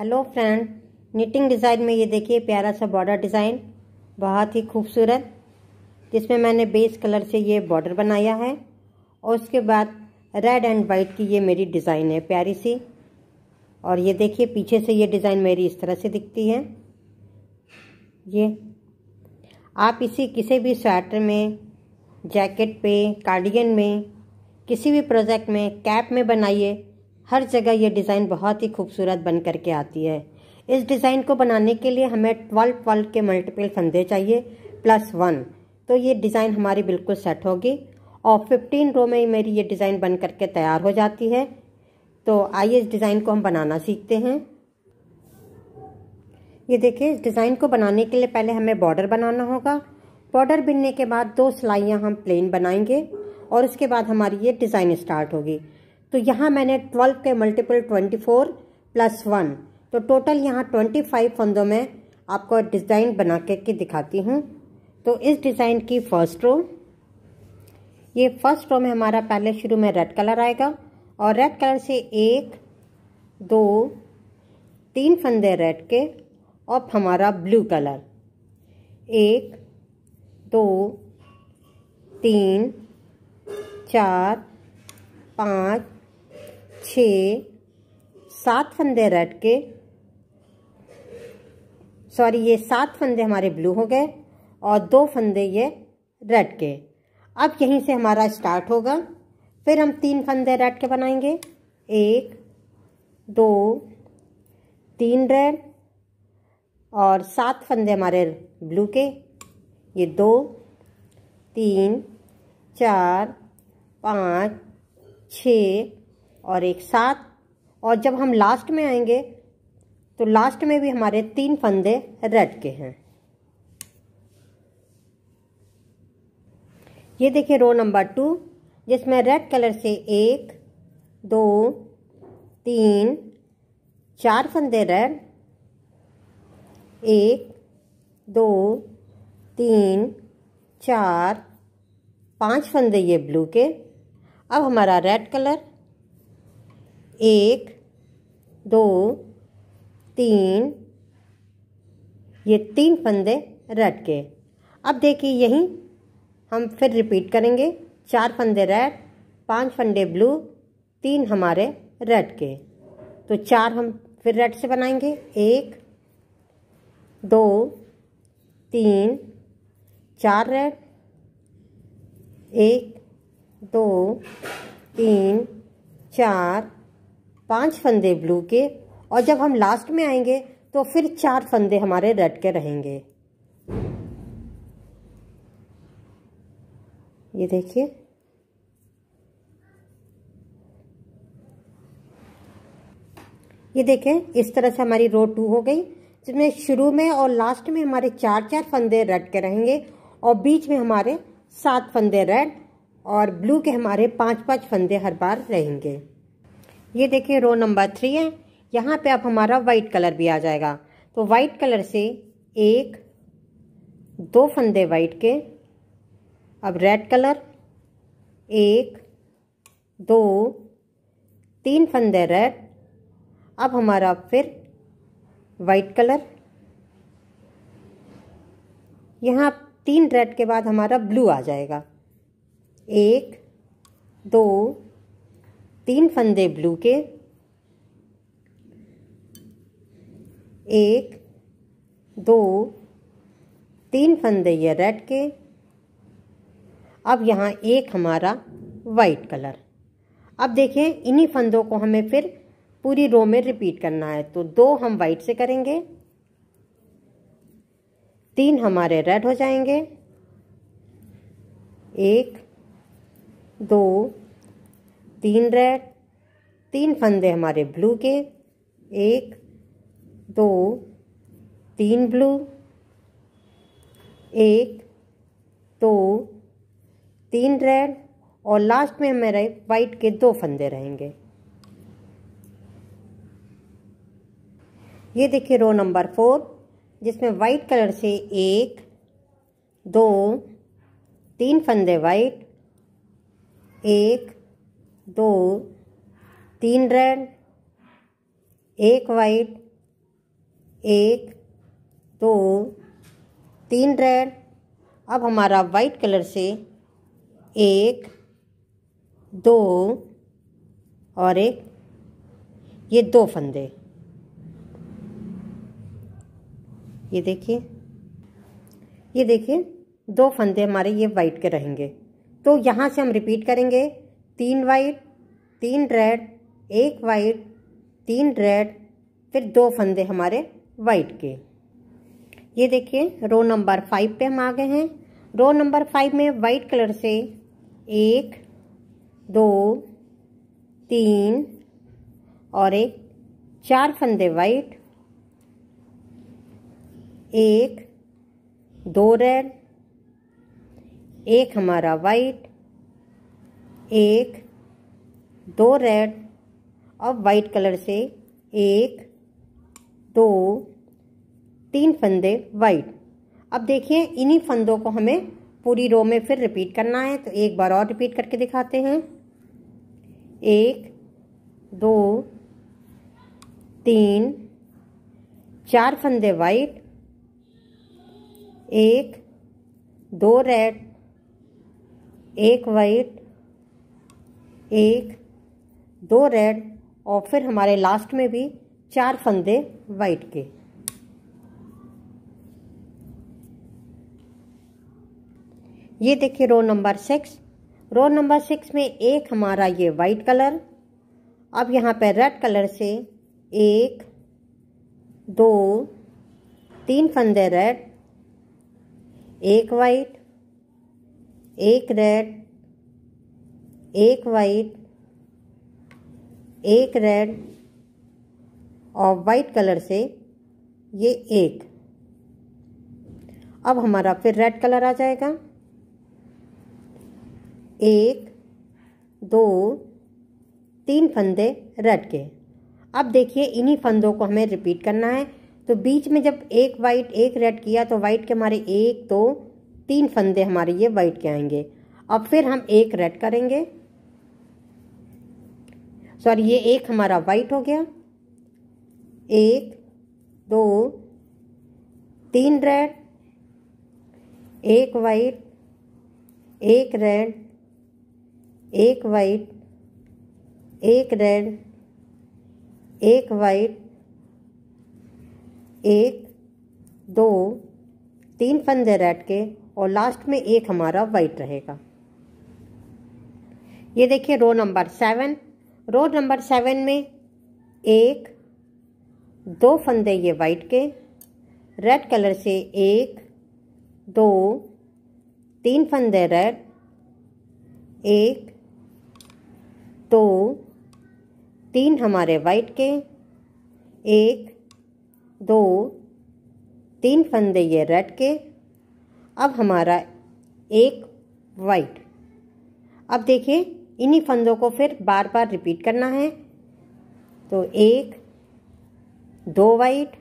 hello friend knitting design में ये देखिए प्यारा सा बॉर्डर डिज़ाइन बहुत ही खूबसूरत जिसमें मैंने बेस कलर से ये बॉर्डर बनाया है और उसके बाद रेड एंड वाइट की ये मेरी डिज़ाइन है प्यारी सी और ये देखिए पीछे से ये डिज़ाइन मेरी इस तरह से दिखती है ये आप इसी किसी भी स्वेटर में जैकेट पे कार्डिगन में किसी भी प्रोजेक्ट में कैप में बनाइए हर जगह ये डिज़ाइन बहुत ही खूबसूरत बन करके आती है इस डिज़ाइन को बनाने के लिए हमें ट्वेल्व ट्वेल्व के मल्टीपल फंदे चाहिए प्लस वन तो ये डिज़ाइन हमारी बिल्कुल सेट होगी और फिफ्टीन रो में ही मेरी ये डिज़ाइन बन करके तैयार हो जाती है तो आइए इस डिज़ाइन को हम बनाना सीखते हैं ये देखिए इस डिज़ाइन को बनाने के लिए पहले हमें बॉर्डर बनाना होगा बॉर्डर बिनने के बाद दो सिलाइयाँ हम प्लेन बनाएंगे और उसके बाद हमारी ये डिज़ाइन स्टार्ट होगी तो यहाँ मैंने ट्वेल्व के multiple twenty four plus one तो टोटल यहाँ ट्वेंटी फाइव फंदों में आपको डिज़ाइन बना के की दिखाती हूँ तो इस डिज़ाइन की फर्स्ट रो ये फर्स्ट रो में हमारा पहले शुरू में रेड कलर आएगा और रेड कलर से एक दो तीन फंदे रेड के और हमारा ब्लू कलर एक दो तीन चार पाँच छ सात फंदे रेड के सॉरी ये सात फंदे हमारे ब्लू हो गए और दो फंदे ये रेड के अब यहीं से हमारा स्टार्ट होगा फिर हम तीन फंदे रेड के बनाएंगे एक दो तीन रेड और सात फंदे हमारे ब्लू के ये दो तीन चार पाँच छ और एक साथ और जब हम लास्ट में आएंगे तो लास्ट में भी हमारे तीन फंदे रेड के हैं ये देखिए रो नंबर टू जिसमें रेड कलर से एक दो तीन चार फंदे रेड एक दो तीन चार पांच फंदे ये ब्लू के अब हमारा रेड कलर एक दो तीन ये तीन फंदे रट के अब देखिए यहीं हम फिर रिपीट करेंगे चार फंदे रेड पांच फंदे ब्लू तीन हमारे रेड के तो चार हम फिर रेड से बनाएंगे एक दो तीन चार रेड एक दो तीन चार पांच फंदे ब्लू के और जब हम लास्ट में आएंगे तो फिर चार फंदे हमारे रेड के रहेंगे ये देखिए ये देखें इस तरह से हमारी रो टू हो गई जिसमें शुरू में और लास्ट में हमारे चार चार फंदे रेड के रहेंगे और बीच में हमारे सात फंदे रेड और ब्लू के हमारे पांच पांच फंदे हर बार रहेंगे ये देखिए रो नंबर थ्री है यहाँ पे आप हमारा वाइट कलर भी आ जाएगा तो वाइट कलर से एक दो फंदे वाइट के अब रेड कलर एक दो तीन फंदे रेड अब हमारा फिर वाइट कलर यहाँ तीन रेड के बाद हमारा ब्लू आ जाएगा एक दो तीन फंदे ब्लू के एक दो तीन फंदे ये रेड के अब यहाँ एक हमारा वाइट कलर अब देखें इन्हीं फंदों को हमें फिर पूरी रो में रिपीट करना है तो दो हम वाइट से करेंगे तीन हमारे रेड हो जाएंगे एक दो तीन रेड तीन फंदे हमारे ब्लू के एक दो तीन ब्लू एक दो तीन रेड और लास्ट में हमारे वाइट के दो फंदे रहेंगे ये देखिए रो नंबर फोर जिसमें वाइट कलर से एक दो तीन फंदे वाइट एक दो तीन रेड एक वाइट एक दो तीन रेड अब हमारा वाइट कलर से एक दो और एक ये दो फंदे ये देखिए ये देखिए दो फंदे हमारे ये वाइट के रहेंगे तो यहाँ से हम रिपीट करेंगे तीन वाइट तीन रेड एक वाइट तीन रेड फिर दो फंदे हमारे वाइट के ये देखिए रो नंबर फाइव पे हम आ गए हैं रो नंबर फाइव में वाइट कलर से एक दो तीन और एक चार फंदे वाइट एक दो रेड एक हमारा वाइट एक दो रेड और वाइट कलर से एक दो तीन फंदे वाइट अब देखिए इन्हीं फंदों को हमें पूरी रो में फिर रिपीट करना है तो एक बार और रिपीट करके दिखाते हैं एक दो तीन चार फंदे वाइट एक दो रेड एक वाइट एक दो रेड और फिर हमारे लास्ट में भी चार फंदे वाइट के ये देखिए row number six row number six में एक हमारा ये वाइट कलर अब यहाँ पे रेड कलर से एक दो तीन फंदे रेड एक वाइट एक रेड एक वाइट एक रेड और वाइट कलर से ये एक अब हमारा फिर रेड कलर आ जाएगा एक दो तीन फंदे रेड के अब देखिए इन्हीं फंदों को हमें रिपीट करना है तो बीच में जब एक वाइट एक रेड किया तो वाइट के हमारे एक दो तो, तीन फंदे हमारे ये वाइट के आएंगे अब फिर हम एक रेड करेंगे सॉरी ये एक हमारा वाइट हो गया एक दो तीन रेड एक वाइट एक रेड एक वाइट एक रेड एक वाइट एक दो तीन फंदे रेड के और लास्ट में एक हमारा वाइट रहेगा ये देखिए row number seven row number seven में एक दो फंदे ये वाइट के रेड कलर से एक दो तीन फंदे रेड एक दो तीन हमारे वाइट के एक दो तीन फंदे ये रेड के अब हमारा एक वाइट अब देखिए इन्हीं फंदों को फिर बार बार रिपीट करना है तो एक दो वाइट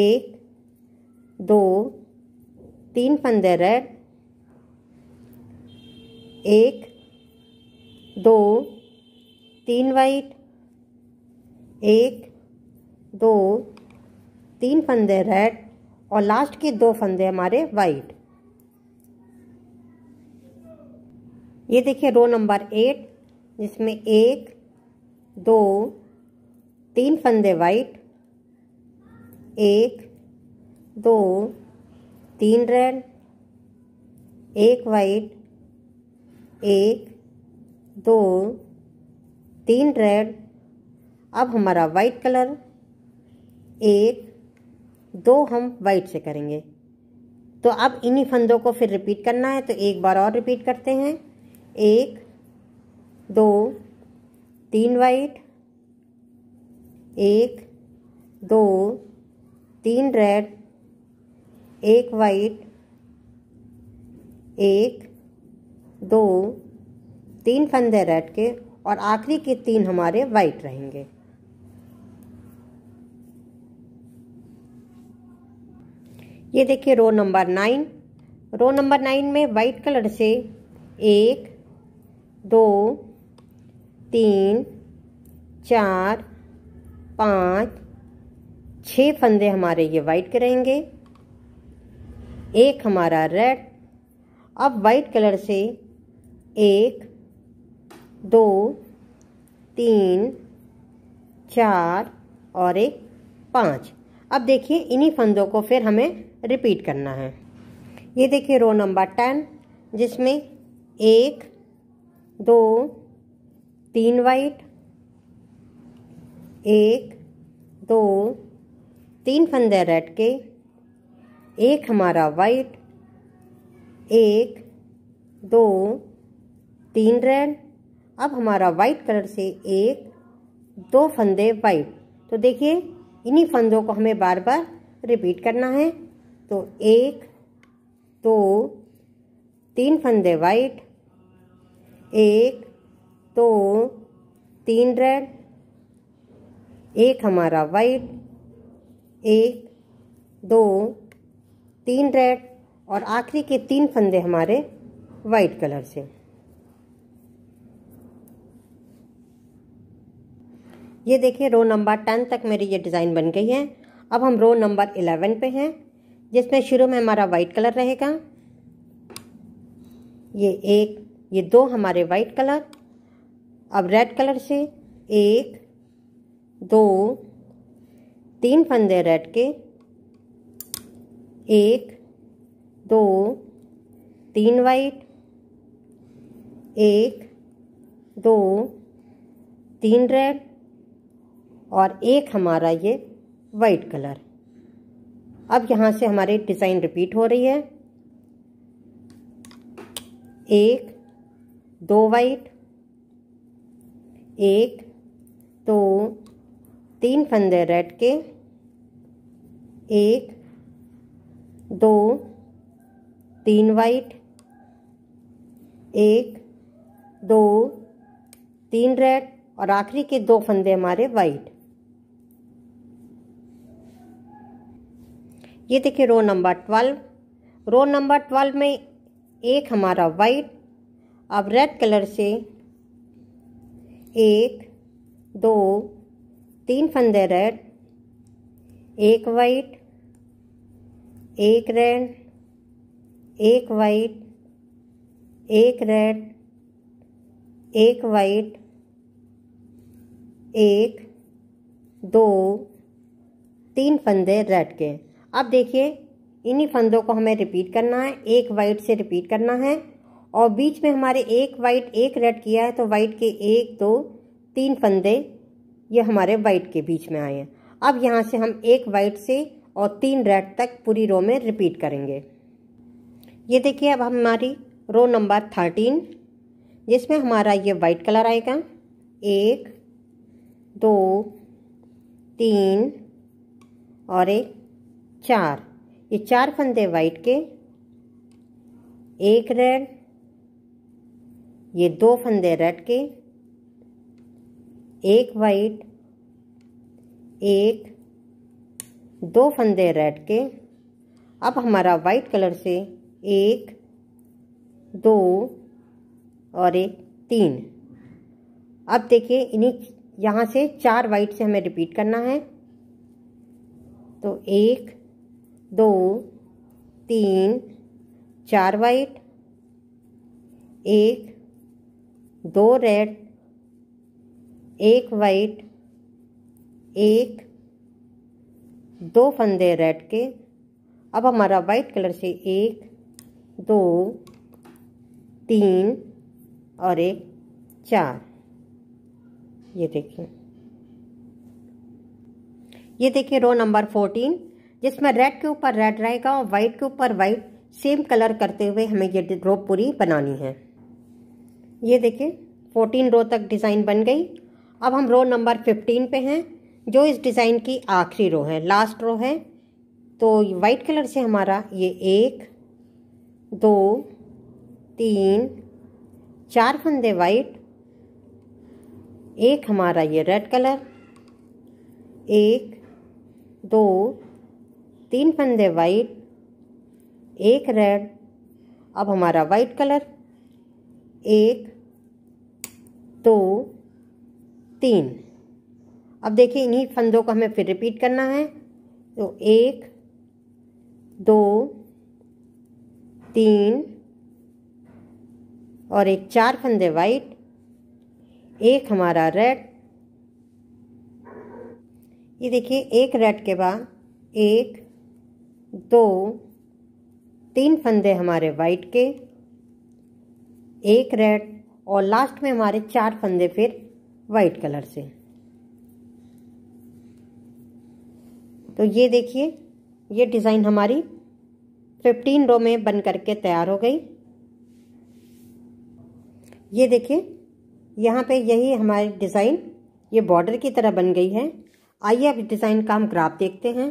एक दो तीन फंदे रेड एक दो तीन वाइट एक दो तीन फंदे रेड और लास्ट के दो फंदे हमारे वाइट ये देखिए रो नंबर एट जिसमें एक दो तीन फंदे वाइट एक दो तीन रेड एक वाइट एक दो तीन रेड अब हमारा वाइट कलर एक दो हम वाइट से करेंगे तो अब इन्हीं फंदों को फिर रिपीट करना है तो एक बार और रिपीट करते हैं एक दो तीन वाइट एक दो तीन रेड एक वाइट एक दो तीन फंदे रेड के और आखिरी के तीन हमारे वाइट रहेंगे ये देखिए row number nine row number nine में वाइट कलर से एक दो तीन चार पाँच छः फंदे हमारे ये वाइट के रहेंगे एक हमारा रेड अब वाइट कलर से एक दो तीन चार और एक पाँच अब देखिए इन्हीं फंदों को फिर हमें रिपीट करना है ये देखिए रो नंबर टेन जिसमें एक दो तीन वाइट एक दो तीन फंदे रेड के एक हमारा वाइट एक दो तीन रेड अब हमारा वाइट कलर से एक दो फंदे वाइट तो देखिए इन्हीं फंदों को हमें बार बार रिपीट करना है तो एक दो तीन फंदे वाइट एक तो तीन रेड एक हमारा वाइट एक दो तीन रेड और आखिरी के तीन फंदे हमारे वाइट कलर से ये देखिए रो नंबर टेन तक मेरी ये डिज़ाइन बन गई है अब हम रो नंबर इलेवन पे हैं जिसमें शुरू में हमारा वाइट कलर रहेगा ये एक ये दो हमारे वाइट कलर अब रेड कलर से एक दो तीन फंदे रेड के एक दो तीन वाइट एक दो तीन रेड और एक हमारा ये वाइट कलर अब यहाँ से हमारे डिज़ाइन रिपीट हो रही है एक दो वाइट एक दो तो तीन फंदे रेड के एक दो तीन वाइट एक दो तीन रेड और आखिरी के दो फंदे हमारे वाइट ये देखिए row number twelve row number twelve में एक हमारा वाइट अब रेड कलर से एक दो तीन फंदे रेड एक वाइट एक रेड एक वाइट एक रेड एक वाइट एक दो तीन फंदे रेड के अब देखिए इन्हीं फंदों को हमें रिपीट करना है एक वाइट से रिपीट करना है और बीच में हमारे एक वाइट एक रेड किया है तो वाइट के एक दो तीन फंदे ये हमारे वाइट के बीच में आए हैं अब यहाँ से हम एक वाइट से और तीन रेड तक पूरी रो में रिपीट करेंगे ये देखिए अब हमारी रो नंबर थर्टीन जिसमें हमारा ये वाइट कलर आएगा एक दो तीन और एक चार ये चार फंदे वाइट के एक रेड ये दो फंदे रेड के एक वाइट एक दो फंदे रेड के अब हमारा वाइट कलर से एक दो और एक तीन अब देखिए इन्हीं यहाँ से चार वाइट से हमें रिपीट करना है तो एक दो तीन चार वाइट एक दो रेड एक वाइट एक दो फंदे रेड के अब हमारा वाइट कलर से एक दो तीन और एक चार ये देखिए ये देखिए रो नंबर फोर्टीन जिसमें रेड के ऊपर रेड रहेगा और वाइट के ऊपर वाइट सेम कलर करते हुए हमें ये रो पूरी बनानी है ये देखिए फोर्टीन रो तक डिज़ाइन बन गई अब हम रो नंबर फिफ्टीन पे हैं जो इस डिज़ाइन की आखिरी रो है लास्ट रो है तो वाइट कलर से हमारा ये एक दो तीन चार फंदे वाइट एक हमारा ये रेड कलर एक दो तीन फंदे वाइट एक रेड अब हमारा वाइट कलर एक दो तीन अब देखिए इन्हीं फंदों को हमें फिर रिपीट करना है तो एक दो तीन और एक चार फंदे वाइट एक हमारा रेड ये देखिए एक रेड के बाद एक दो तीन फंदे हमारे वाइट के एक रेड और लास्ट में हमारे चार फंदे फिर वाइट कलर से तो ये देखिए ये डिज़ाइन हमारी फिफ्टीन रो में बन करके तैयार हो गई ये देखिए यहाँ पे यही हमारी डिज़ाइन ये बॉर्डर की तरह बन गई है आइए अब डिज़ाइन का हम ग्राफ देखते हैं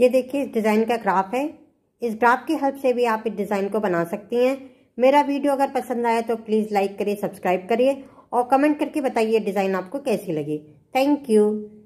ये देखिए इस डिज़ाइन का ग्राफ है इस ग्राफ की हेल्प से भी आप इस डिज़ाइन को बना सकती हैं मेरा वीडियो अगर पसंद आया तो प्लीज़ लाइक करिए सब्सक्राइब करिए और कमेंट करके बताइए डिज़ाइन आपको कैसी लगी थैंक यू